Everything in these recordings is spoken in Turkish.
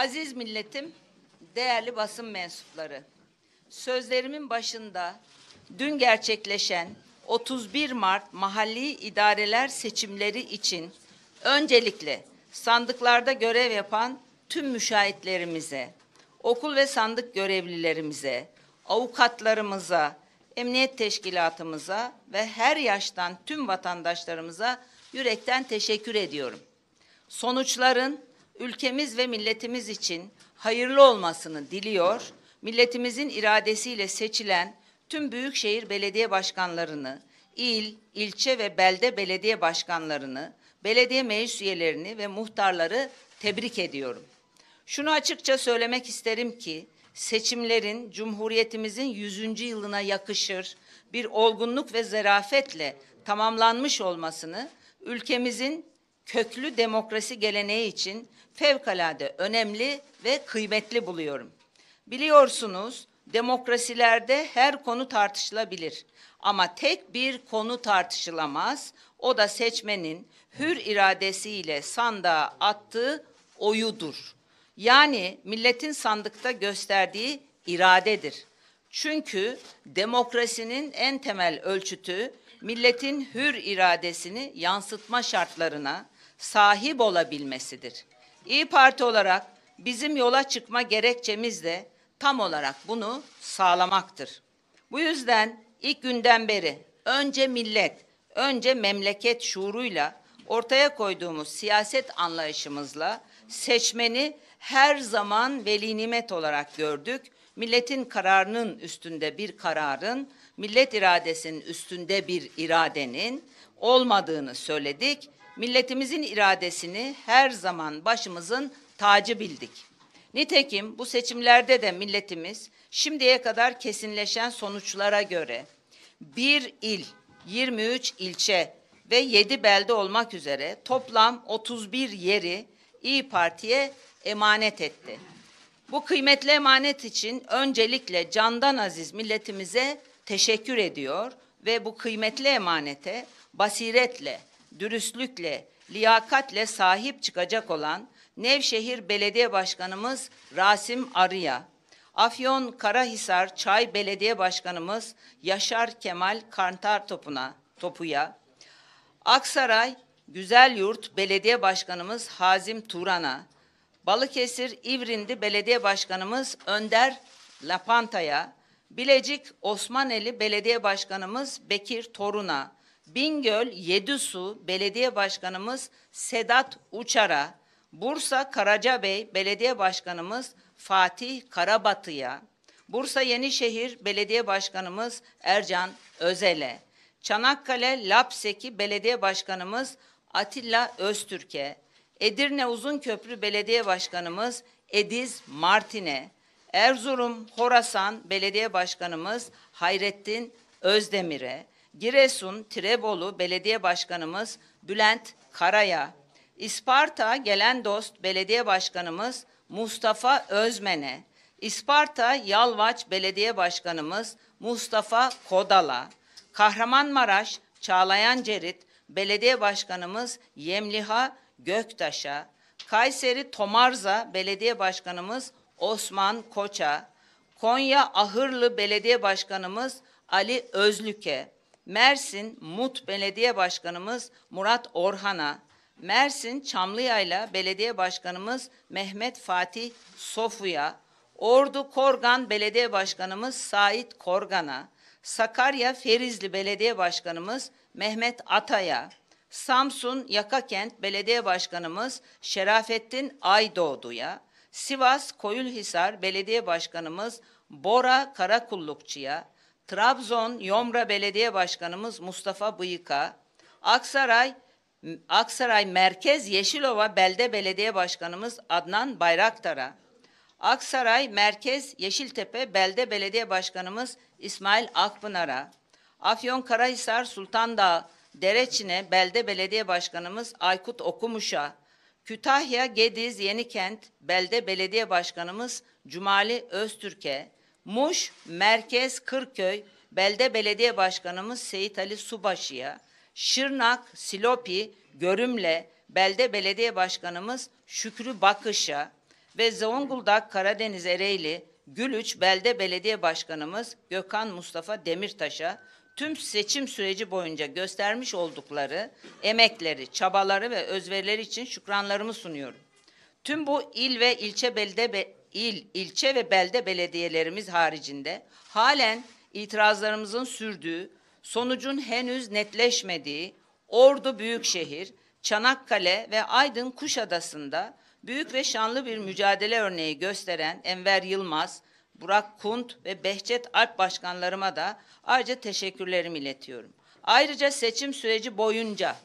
Aziz milletim, değerli basın mensupları. Sözlerimin başında dün gerçekleşen 31 Mart mahalli idareler seçimleri için öncelikle sandıklarda görev yapan tüm müşahitlerimize, okul ve sandık görevlilerimize, avukatlarımıza, emniyet teşkilatımıza ve her yaştan tüm vatandaşlarımıza yürekten teşekkür ediyorum. Sonuçların ülkemiz ve milletimiz için hayırlı olmasını diliyor, milletimizin iradesiyle seçilen tüm büyükşehir belediye başkanlarını, il, ilçe ve belde belediye başkanlarını, belediye meclis üyelerini ve muhtarları tebrik ediyorum. Şunu açıkça söylemek isterim ki seçimlerin Cumhuriyetimizin 100. yılına yakışır bir olgunluk ve zerafetle tamamlanmış olmasını ülkemizin köklü demokrasi geleneği için fevkalade önemli ve kıymetli buluyorum. Biliyorsunuz demokrasilerde her konu tartışılabilir ama tek bir konu tartışılamaz. O da seçmenin hür iradesiyle sandığa attığı oyudur. Yani milletin sandıkta gösterdiği iradedir. Çünkü demokrasinin en temel ölçütü milletin hür iradesini yansıtma şartlarına sahip olabilmesidir. İyi Parti olarak bizim yola çıkma gerekçemiz de tam olarak bunu sağlamaktır. Bu yüzden ilk günden beri önce millet, önce memleket şuuruyla ortaya koyduğumuz siyaset anlayışımızla seçmeni her zaman veli nimet olarak gördük. Milletin kararının üstünde bir kararın, millet iradesinin üstünde bir iradenin olmadığını söyledik milletimizin iradesini her zaman başımızın tacı bildik. Nitekim bu seçimlerde de milletimiz şimdiye kadar kesinleşen sonuçlara göre bir il, 23 ilçe ve 7 belde olmak üzere toplam 31 yeri İyi Parti'ye emanet etti. Bu kıymetli emanet için öncelikle candan aziz milletimize teşekkür ediyor ve bu kıymetli emanete basiretle, dürüstlükle, liyakatle sahip çıkacak olan Nevşehir Belediye Başkanımız Rasim Arıya, Afyon Karahisar Çay Belediye Başkanımız Yaşar Kemal Kantar Topu'na, Topu'ya, Aksaray Yurt Belediye Başkanımız Hazim Turan'a, Balıkesir İvrindi Belediye Başkanımız Önder Lapanta'ya, Bilecik Osmaneli Belediye Başkanımız Bekir Torun'a, Bingöl Yedisu Belediye Başkanımız Sedat Uçar'a, Bursa Karacabey Belediye Başkanımız Fatih Karabatı'ya, Bursa Yenişehir Belediye Başkanımız Ercan Özel'e, Çanakkale Lapseki Belediye Başkanımız Atilla Öztürk'e, Edirne Uzun Köprü Belediye Başkanımız Ediz Martin'e, Erzurum Horasan Belediye Başkanımız Hayrettin Özdemir'e, Giresun Tirebolu Belediye Başkanımız Bülent Karaya, İsparta Gelen Dost Belediye Başkanımız Mustafa Özmene, İsparta Yalvaç Belediye Başkanımız Mustafa Kodala, Kahramanmaraş Çağlayan Cerit Belediye Başkanımız Yemliha Göktaş'a, Kayseri Tomarza Belediye Başkanımız Osman Koça, Konya Ahırlı Belediye Başkanımız Ali Özlüke, Mersin Mut Belediye Başkanımız Murat Orhan'a, Mersin Çamlıyayla Belediye Başkanımız Mehmet Fatih Sofu'ya, Ordu Korgan Belediye Başkanımız Sait Korgan'a, Sakarya Ferizli Belediye Başkanımız Mehmet Atay'a, Samsun Yakakent Belediye Başkanımız Şerafettin Aydoğdu'ya, Sivas Koyulhisar Belediye Başkanımız Bora Karakullukçu'ya, Trabzon Yomra Belediye Başkanımız Mustafa Bıyıka, Aksaray Aksaray Merkez Yeşilova Belde Belediye Başkanımız Adnan Bayraktar'a, Aksaray Merkez Yeşiltepe Belde Belediye Başkanımız İsmail Akpınar'a, Afyon Karahisar Sultandağ Dereçine Belde Belediye Başkanımız Aykut Okumuş'a, Kütahya Gediz Yenikent Belde Belediye Başkanımız Cumali Öztürk'e, Muş Merkez Kırköy Belde Belediye Başkanımız Seyit Ali Subaşı'ya, Şırnak, Silopi, Görümle Belde Belediye Başkanımız Şükrü Bakış'a ve Zonguldak Karadeniz Ereğli Gülüç Belde Belediye Başkanımız Gökhan Mustafa Demirtaş'a tüm seçim süreci boyunca göstermiş oldukları emekleri, çabaları ve özverileri için şükranlarımı sunuyorum. Tüm bu il ve ilçe belde il, ilçe ve belde belediyelerimiz haricinde halen itirazlarımızın sürdüğü, sonucun henüz netleşmediği Ordu Büyükşehir, Çanakkale ve Aydın Kuşadası'nda büyük ve şanlı bir mücadele örneği gösteren Enver Yılmaz, Burak Kunt ve Behçet Alp başkanlarıma da ayrıca teşekkürlerimi iletiyorum. Ayrıca seçim süreci boyunca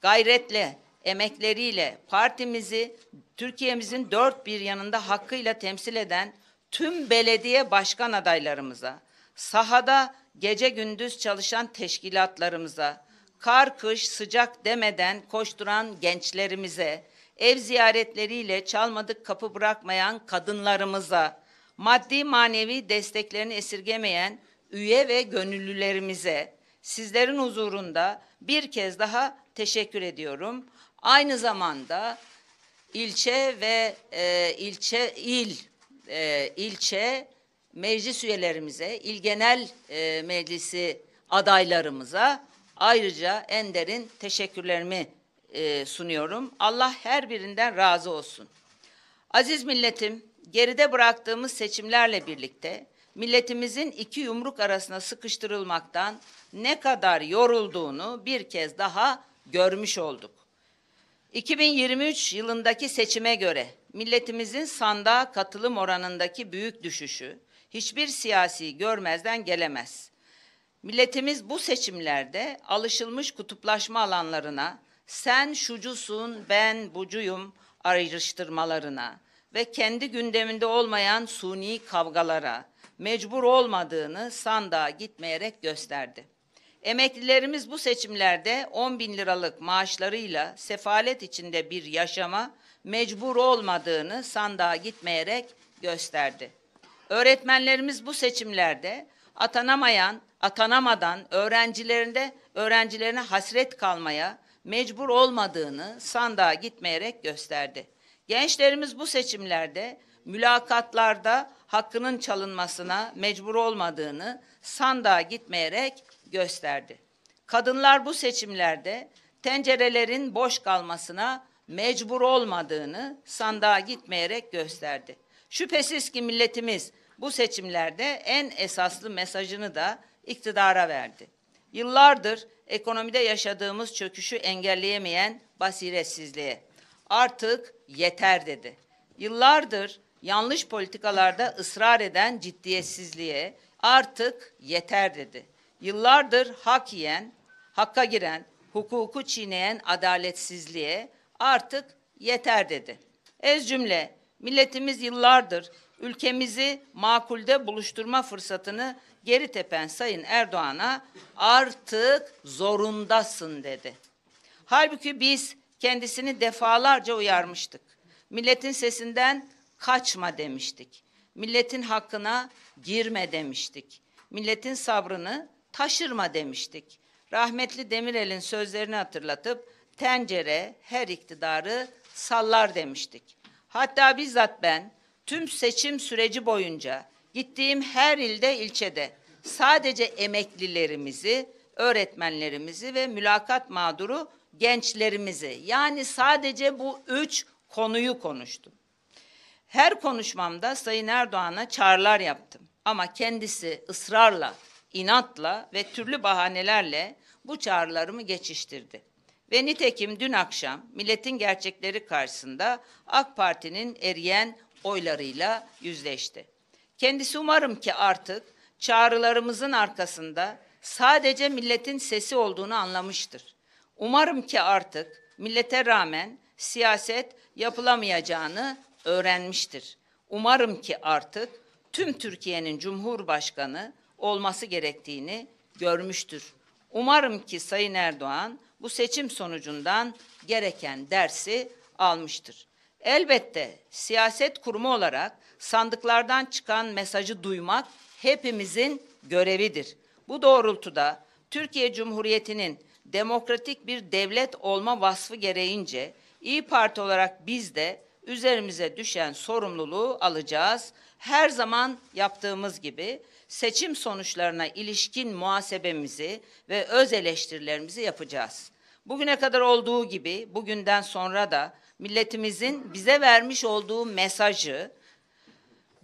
gayretle, emekleriyle partimizi Türkiye'mizin dört bir yanında hakkıyla temsil eden tüm belediye başkan adaylarımıza, sahada gece gündüz çalışan teşkilatlarımıza, kar kış sıcak demeden koşturan gençlerimize, ev ziyaretleriyle çalmadık kapı bırakmayan kadınlarımıza, maddi manevi desteklerini esirgemeyen üye ve gönüllülerimize, sizlerin huzurunda bir kez daha teşekkür ediyorum. Aynı zamanda ilçe ve e, ilçe il e, ilçe meclis üyelerimize, il genel e, meclisi adaylarımıza ayrıca en derin teşekkürlerimi e, sunuyorum. Allah her birinden razı olsun. Aziz milletim, geride bıraktığımız seçimlerle birlikte milletimizin iki yumruk arasına sıkıştırılmaktan ne kadar yorulduğunu bir kez daha görmüş olduk. 2023 yılındaki seçime göre milletimizin sandığa katılım oranındaki büyük düşüşü hiçbir siyasi görmezden gelemez. Milletimiz bu seçimlerde alışılmış kutuplaşma alanlarına, sen şucusun, ben bucuyum ayrıştırmalarına ve kendi gündeminde olmayan suni kavgalara mecbur olmadığını sandığa gitmeyerek gösterdi. Emeklilerimiz bu seçimlerde 10 bin liralık maaşlarıyla sefalet içinde bir yaşama mecbur olmadığını sandığa gitmeyerek gösterdi. Öğretmenlerimiz bu seçimlerde atanamayan, atanamadan öğrencilerinde öğrencilerine hasret kalmaya mecbur olmadığını sandığa gitmeyerek gösterdi. Gençlerimiz bu seçimlerde mülakatlarda hakkının çalınmasına mecbur olmadığını sandığa gitmeyerek gösterdi. Kadınlar bu seçimlerde tencerelerin boş kalmasına mecbur olmadığını sandığa gitmeyerek gösterdi. Şüphesiz ki milletimiz bu seçimlerde en esaslı mesajını da iktidara verdi. Yıllardır ekonomide yaşadığımız çöküşü engelleyemeyen basiretsizliğe artık yeter dedi. Yıllardır yanlış politikalarda ısrar eden ciddiyetsizliğe artık yeter dedi. Yıllardır hak yiyen, hakka giren, hukuku çiğneyen adaletsizliğe artık yeter dedi. Ez cümle milletimiz yıllardır ülkemizi makulde buluşturma fırsatını geri tepen Sayın Erdoğan'a artık zorundasın dedi. Halbuki biz kendisini defalarca uyarmıştık. Milletin sesinden kaçma demiştik. Milletin hakkına girme demiştik. Milletin sabrını taşırma demiştik. Rahmetli Demirel'in sözlerini hatırlatıp tencere her iktidarı sallar demiştik. Hatta bizzat ben tüm seçim süreci boyunca gittiğim her ilde ilçede sadece emeklilerimizi, öğretmenlerimizi ve mülakat mağduru gençlerimizi yani sadece bu üç konuyu konuştum. Her konuşmamda Sayın Erdoğan'a çağrılar yaptım. Ama kendisi ısrarla, inatla ve türlü bahanelerle bu çağrılarımı geçiştirdi. Ve nitekim dün akşam milletin gerçekleri karşısında AK Parti'nin eriyen oylarıyla yüzleşti. Kendisi umarım ki artık çağrılarımızın arkasında sadece milletin sesi olduğunu anlamıştır. Umarım ki artık millete rağmen siyaset yapılamayacağını öğrenmiştir. Umarım ki artık tüm Türkiye'nin Cumhurbaşkanı olması gerektiğini görmüştür. Umarım ki Sayın Erdoğan bu seçim sonucundan gereken dersi almıştır. Elbette siyaset kurumu olarak sandıklardan çıkan mesajı duymak hepimizin görevidir. Bu doğrultuda Türkiye Cumhuriyeti'nin demokratik bir devlet olma vasfı gereğince İyi Parti olarak biz de üzerimize düşen sorumluluğu alacağız. Her zaman yaptığımız gibi seçim sonuçlarına ilişkin muhasebemizi ve öz eleştirilerimizi yapacağız. Bugüne kadar olduğu gibi bugünden sonra da milletimizin bize vermiş olduğu mesajı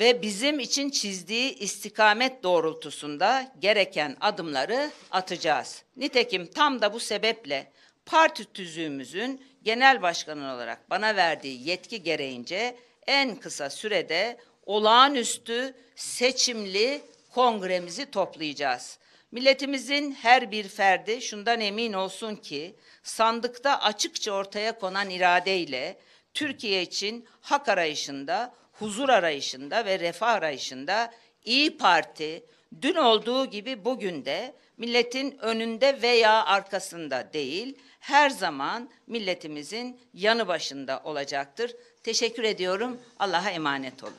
ve bizim için çizdiği istikamet doğrultusunda gereken adımları atacağız. Nitekim tam da bu sebeple parti tüzüğümüzün genel Başkanın olarak bana verdiği yetki gereğince en kısa sürede olağanüstü seçimli kongremizi toplayacağız. Milletimizin her bir ferdi şundan emin olsun ki sandıkta açıkça ortaya konan iradeyle Türkiye için hak arayışında, huzur arayışında ve refah arayışında İyi Parti, dün olduğu gibi bugün de milletin önünde veya arkasında değil, her zaman milletimizin yanı başında olacaktır. Teşekkür ediyorum. Allah'a emanet olun.